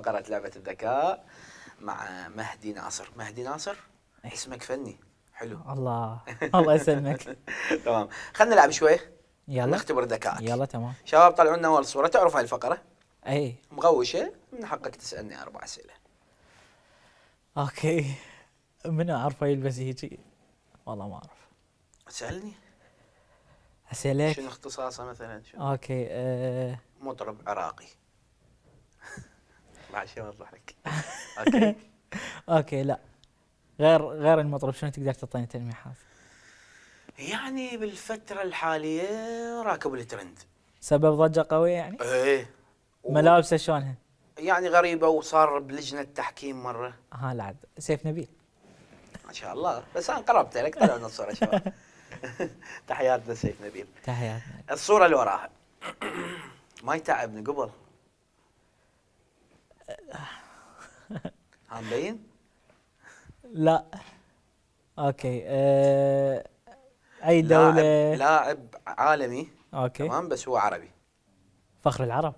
فقرة لعبة الذكاء مع مهدي ناصر مهدي ناصر إيه. اسمك فني حلو الله الله يسلمك تمام خلينا نلعب شوي يلا نختبر ذكائك يلا تمام شباب طلعوا لنا اول صوره تعرف هاي الفقره اي مغوشه من حقك تسالني اربع اسئله اوكي من اعرفه يلبس هيجي والله ما اعرف اسالني اسالك شنو اختصاصه مثلا شنو؟ اوكي أه... مطرب عراقي عشان اوضح لك اوكي اوكي لا غير غير المطرب شلون تقدر تعطيني تلميحات؟ يعني بالفترة الحالية راكب الترند سبب ضجة قوية يعني؟ ايه ملابسه شلونها؟ يعني غريبة وصار بلجنة تحكيم مرة ها آه، لا سيف نبيل ما شاء الله بس انا قربت لك طلعنا الصورة شباب تحياتنا سيف نبيل تحياتنا الصورة اللي وراها ما يتعبني قبل عم بين؟ لا اوكي أه... اي دولة لاعب, لاعب عالمي اوكي تمام بس هو عربي فخر العرب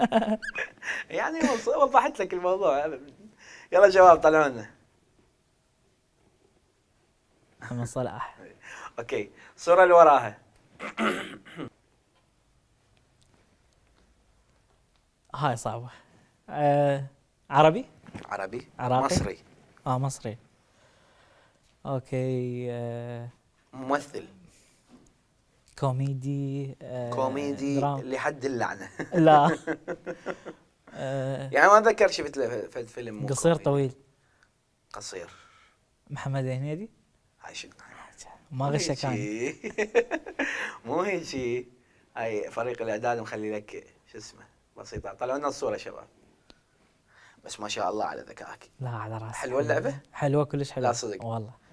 يعني وضحت لك الموضوع يلا شباب طلعوا لنا محمد صلاح اوكي الصورة اللي وراها هاي صعبة آه عربي عربي عراقي مصري اه مصري اوكي آه ممثل كوميدي آه كوميدي درام. لحد اللعنه لا آه، يعني ما اتذكر شفت له فيلم قصير كوميدي. طويل قصير محمد هنيدي هاي ما غشك كان مو هيجي هاي فريق الاعداد مخلي لك شو اسمه بسيطه طلعوا لنا الصوره شباب بس ما شاء الله على ذكائك لا على راسي حلوه اللعبه؟ حلوه كلش حلوه لا صدق والله